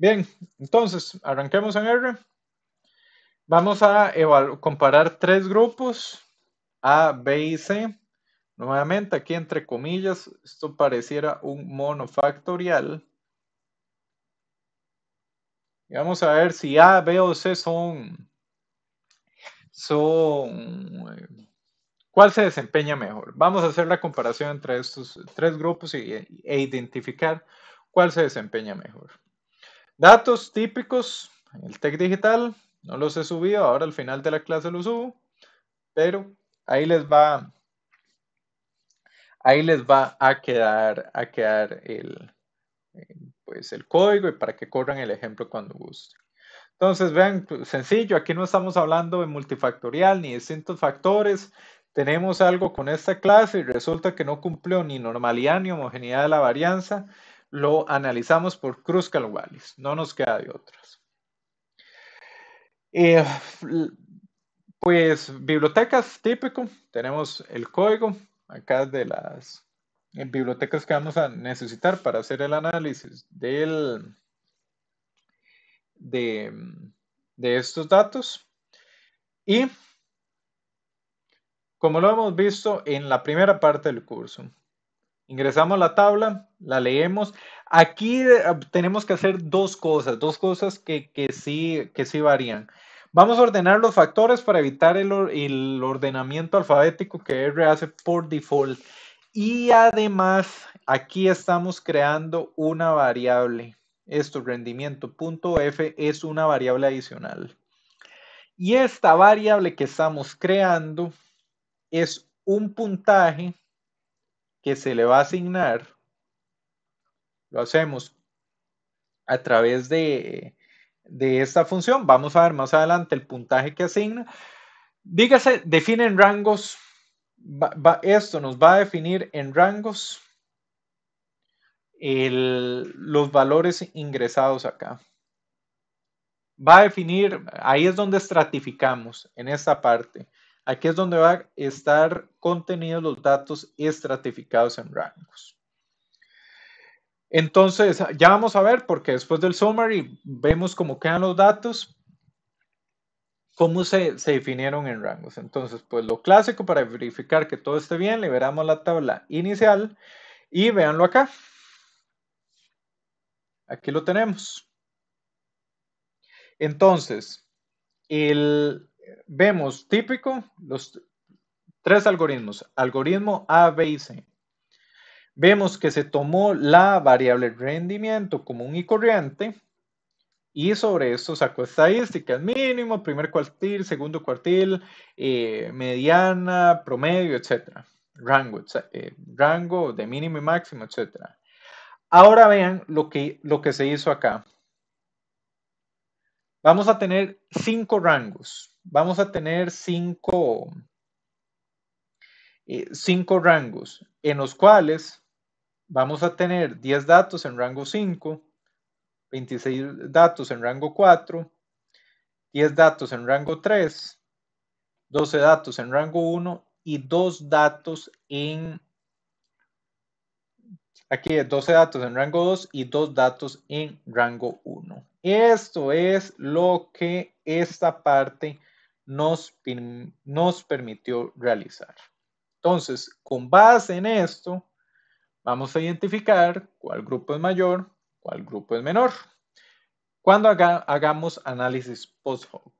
Bien, entonces, arranquemos en R. Vamos a comparar tres grupos, A, B y C. Nuevamente, aquí entre comillas, esto pareciera un monofactorial. Y vamos a ver si A, B o C son... son ¿Cuál se desempeña mejor? Vamos a hacer la comparación entre estos tres grupos e identificar cuál se desempeña mejor. Datos típicos, el tech digital, no los he subido, ahora al final de la clase los subo, pero ahí les va, ahí les va a quedar, a quedar el, pues, el código y para que corran el ejemplo cuando gusten. Entonces, vean, pues, sencillo, aquí no estamos hablando de multifactorial ni distintos factores. Tenemos algo con esta clase y resulta que no cumplió ni normalidad ni homogeneidad de la varianza lo analizamos por Cruz wallis no nos queda de otras. Eh, pues bibliotecas típico, tenemos el código acá de las eh, bibliotecas que vamos a necesitar para hacer el análisis de estos datos. Y como lo hemos visto en la primera parte del curso, ingresamos la tabla, la leemos. Aquí eh, tenemos que hacer dos cosas, dos cosas que, sí, que sí varían. Vamos a ordenar los factores para evitar el, el ordenamiento alfabético que R hace por default. Y además, aquí estamos creando una variable. Esto, rendimiento.f, es una variable adicional. Y esta variable que estamos creando es un puntaje que se le va a asignar, lo hacemos a través de, esta función. Vamos a ver más adelante el puntaje que asigna. Dígase, definen rangos. esto nos va a definir en rangos los valores ingresados acá. Va a definir, ahí es donde estratificamos en esta parte. Aquí es donde van a estar contenidos los datos estratificados en rangos. Entonces, ya vamos a ver, porque después del summary vemos cómo quedan los datos, cómo se, definieron en rangos. Entonces, pues lo clásico para verificar que todo esté bien, liberamos la tabla inicial y véanlo acá. Aquí lo tenemos. Entonces, el, vemos típico los tres algoritmos, algoritmo A, B y C. Vemos que se tomó la variable rendimiento común y corriente y sobre eso sacó estadísticas, mínimo, primer cuartil, segundo cuartil, eh, mediana, promedio, etc. rango, eh, rango de mínimo y máximo, etcétera. Ahora vean lo que, lo que se hizo acá. Vamos a tener cinco rangos vamos a tener eh, cinco, rangos en los cuales vamos a tener 10 datos en rango 5, 26 datos en rango 4, 10 datos en rango 3, 12 datos en rango 1 y 2 datos en... Aquí 12 datos en rango 2 y 2 datos en rango 1. Esto es lo que esta parte nos, permitió realizar. Entonces, con base en esto, vamos a identificar cuál grupo es mayor, cuál grupo es menor, cuando hagamos análisis post hoc.